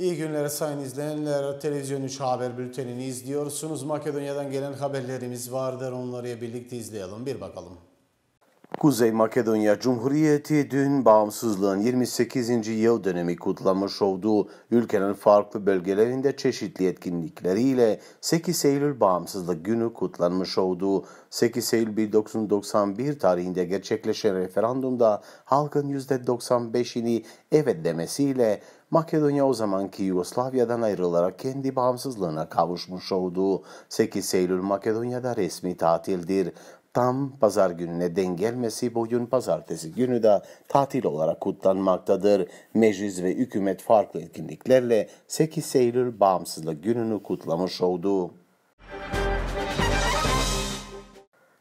İyi günler sayın izleyenler. Televizyon 3 Haber Bülteni'ni izliyorsunuz. Makedonya'dan gelen haberlerimiz vardır. Onları birlikte izleyelim. Bir bakalım. Kuzey Makedonya Cumhuriyeti dün bağımsızlığın 28. yıl dönemi kutlamış olduğu ülkenin farklı bölgelerinde çeşitli etkinlikleriyle 8 Eylül Bağımsızlık Günü kutlanmış olduğu 8 Eylül 1991 tarihinde gerçekleşen referandumda halkın %95'ini evet demesiyle Makedonya o zamanki Yugoslavya'dan ayrılarak kendi bağımsızlığına kavuşmuş olduğu 8 Eylül Makedonya'da resmi tatildir. Tam pazar gününe denk gelmesi bu gün pazartesi günü de tatil olarak kutlanmaktadır. Meclis ve hükümet farklı etkinliklerle 8 Eylül bağımsızlık gününü kutlamış oldu.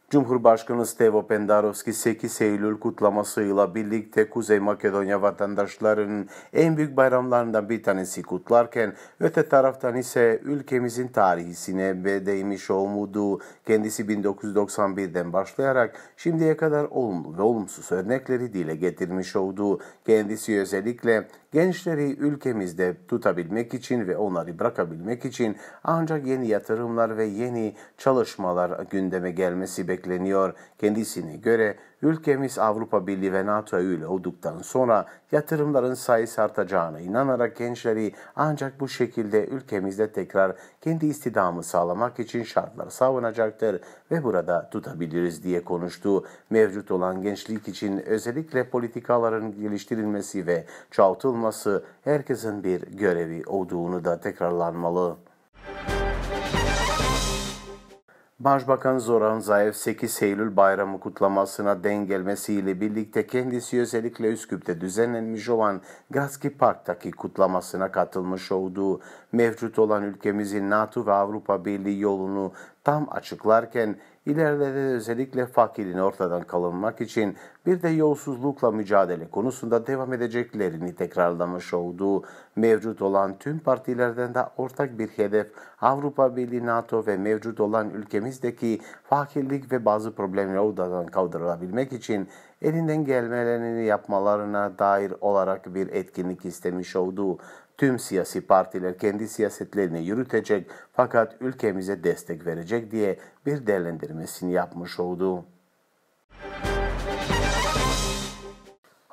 Cumhurbaşkanı Stevo Pendarovski 8 Eylül kutlamasıyla birlikte Kuzey Makedonya vatandaşlarının en büyük bayramlarından bir tanesi kutlarken öte taraftan ise ülkemizin tarihisine ve değmiş umudu kendisi 1991'den başlayarak şimdiye kadar olumlu ve olumsuz örnekleri dile getirmiş olduğu kendisi özellikle gençleri ülkemizde tutabilmek için ve onları bırakabilmek için ancak yeni yatırımlar ve yeni çalışmalar gündeme gelmesi bekliyor bekleniyor. Kendisine göre ülkemiz Avrupa Birliği ve NATO üye olduktan sonra yatırımların sayısı artacağına inanarak gençleri ancak bu şekilde ülkemizde tekrar kendi istidamı sağlamak için şartlar savunacaktır ve burada tutabiliriz diye konuştu. Mevcut olan gençlik için özellikle politikaların geliştirilmesi ve çoğaltılması herkesin bir görevi olduğunu da tekrarlanmalı. Başbakan Zoran Zaev 8 Eylül bayramı kutlamasına denk gelmesiyle birlikte kendisi özellikle Üsküp'te düzenlenmiş olan Gaski Park'taki kutlamasına katılmış olduğu mevcut olan ülkemizin NATO ve Avrupa Birliği yolunu tam açıklarken ileride özellikle fakirin ortadan kalınmak için bir de yolsuzlukla mücadele konusunda devam edeceklerini tekrarlamış olduğu mevcut olan tüm partilerden de ortak bir hedef Avrupa Birliği, NATO ve mevcut olan ülkemizdeki fakirlik ve bazı problemleri ortadan kaldırılabilmek için elinden gelmelerini yapmalarına dair olarak bir etkinlik istemiş olduğu tüm siyasi partiler kendi siyasetlerini yürütecek fakat ülkemize destek verecek diye bir değerlendirmesini yapmış oldu.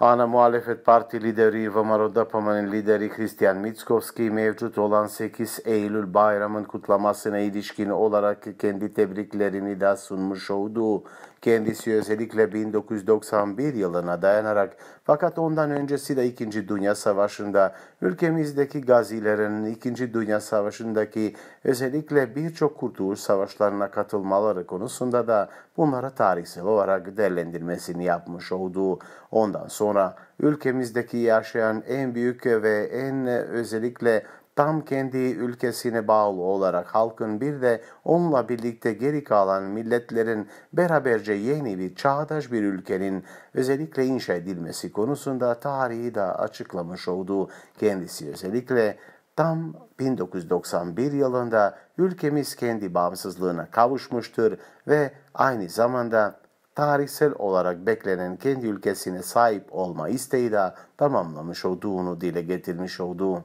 Ana Muhalefet Parti lideri ve Marodapama'nın lideri Christian Mitskovski mevcut olan 8 Eylül bayramın kutlamasına ilişkin olarak kendi tebriklerini de sunmuş oldu. Kendisi özellikle 1991 yılına dayanarak fakat ondan öncesi de 2. Dünya Savaşı'nda ülkemizdeki gazilerin 2. Dünya Savaşı'ndaki özellikle birçok kurtuluş savaşlarına katılmaları konusunda da bunlara tarihsel olarak değerlendirmesini yapmış olduğu ondan sonra ülkemizdeki yaşayan en büyük ve en e, özellikle tam kendi ülkesine bağlı olarak halkın bir de onunla birlikte geri kalan milletlerin beraberce yeni bir çağdaş bir ülkenin özellikle inşa edilmesi konusunda tarihi de açıklamış olduğu kendisi özellikle Tam 1991 yılında ülkemiz kendi bağımsızlığına kavuşmuştur ve aynı zamanda tarihsel olarak beklenen kendi ülkesine sahip olma isteği de tamamlamış olduğunu dile getirmiş olduğu.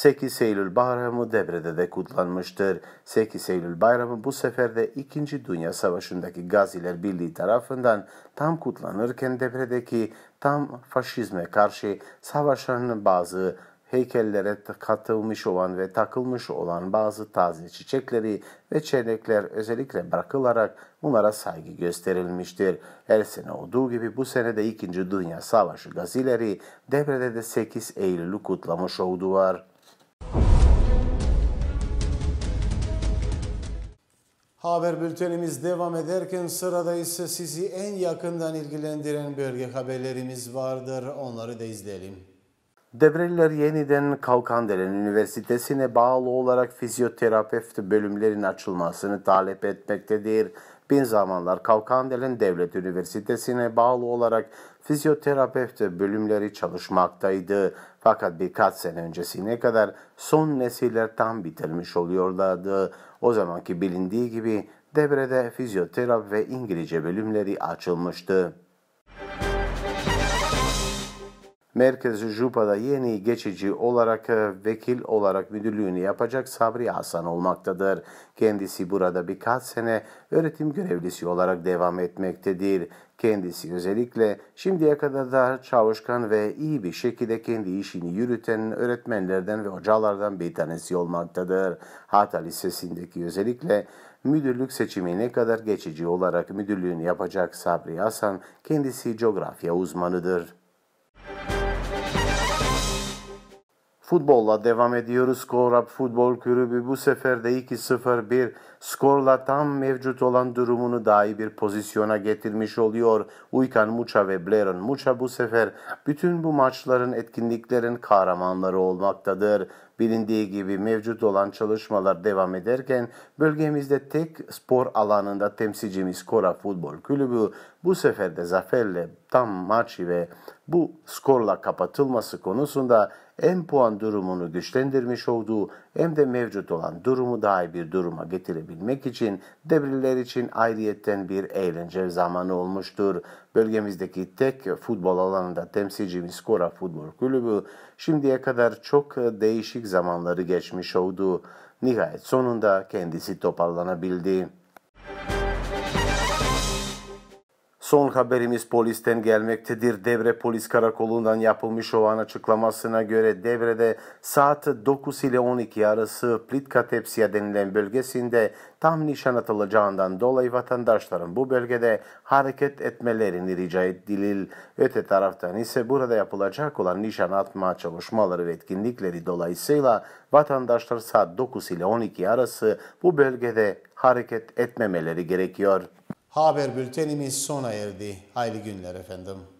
8 Eylül Bayramı Debre'de de kutlanmıştır. 8 Eylül Bayramı bu sefer de 2. Dünya Savaşı'ndaki Gaziler Birliği tarafından tam kutlanırken Debre'deki tam faşizme karşı savaşan bazı heykellere katılmış olan ve takılmış olan bazı taze çiçekleri ve çenekler özellikle bırakılarak bunlara saygı gösterilmiştir. Her sene olduğu gibi bu sene de 2. Dünya Savaşı gazileri Debre'de de 8 Eylül'ü kutlamış oldular. Haber bültenimiz devam ederken sırada ise sizi en yakından ilgilendiren bölge haberlerimiz vardır. Onları da izleyelim. Devreler yeniden Kalkandelen Üniversitesi'ne bağlı olarak fizyoterapeut bölümlerin açılmasını talep etmektedir. Bin zamanlar Kalkandelen Devlet Üniversitesi'ne bağlı olarak fizyoterapevti bölümleri çalışmaktaydı. Fakat birkaç sene öncesine kadar son nesiller tam bitirmiş oluyorlardı. O zamanki bilindiği gibi devrede fizyoterapi ve İngilizce bölümleri açılmıştı. Merkez Jupa'da yeni geçici olarak e, vekil olarak müdürlüğünü yapacak Sabri Hasan olmaktadır. Kendisi burada birkaç sene öğretim görevlisi olarak devam etmektedir. Kendisi özellikle şimdiye kadar da çalışkan ve iyi bir şekilde kendi işini yürüten öğretmenlerden ve hocalardan bir tanesi olmaktadır. Hata Lisesi'ndeki özellikle müdürlük ne kadar geçici olarak müdürlüğünü yapacak Sabri Hasan kendisi coğrafya uzmanıdır. Futbolla devam ediyoruz. Korap Futbol Kulübü bu sefer de 2-0-1 skorla tam mevcut olan durumunu dahi bir pozisyona getirmiş oluyor. Uykan Muça ve Blairon Muça bu sefer bütün bu maçların etkinliklerin kahramanları olmaktadır. Bilindiği gibi mevcut olan çalışmalar devam ederken bölgemizde tek spor alanında temsilcimiz Kora Futbol Kulübü bu sefer de zaferle tam maçı ve bu skorla kapatılması konusunda en puan durumunu güçlendirmiş olduğu hem de mevcut olan durumu dahi bir duruma getirebilmek için debriler için ayrıyetten bir eğlence zamanı olmuştur. Bölgemizdeki tek futbol alanında temsilcimiz Kora Futbol Kulübü şimdiye kadar çok değişik zamanları geçmiş oldu. Nihayet sonunda kendisi toparlanabildi. Son haberimiz polisten gelmektedir. Devre Polis Karakolu'ndan yapılmış olan açıklamasına göre devrede saat 9 ile 12 arası Plitka Tepsiye denilen bölgesinde tam nişan atılacağından dolayı vatandaşların bu bölgede hareket etmelerini rica edilir. Öte taraftan ise burada yapılacak olan nişan atma çalışmaları ve etkinlikleri dolayısıyla vatandaşlar saat 9 ile 12 arası bu bölgede hareket etmemeleri gerekiyor. Haber bültenimiz sona erdi. Hayırlı günler efendim.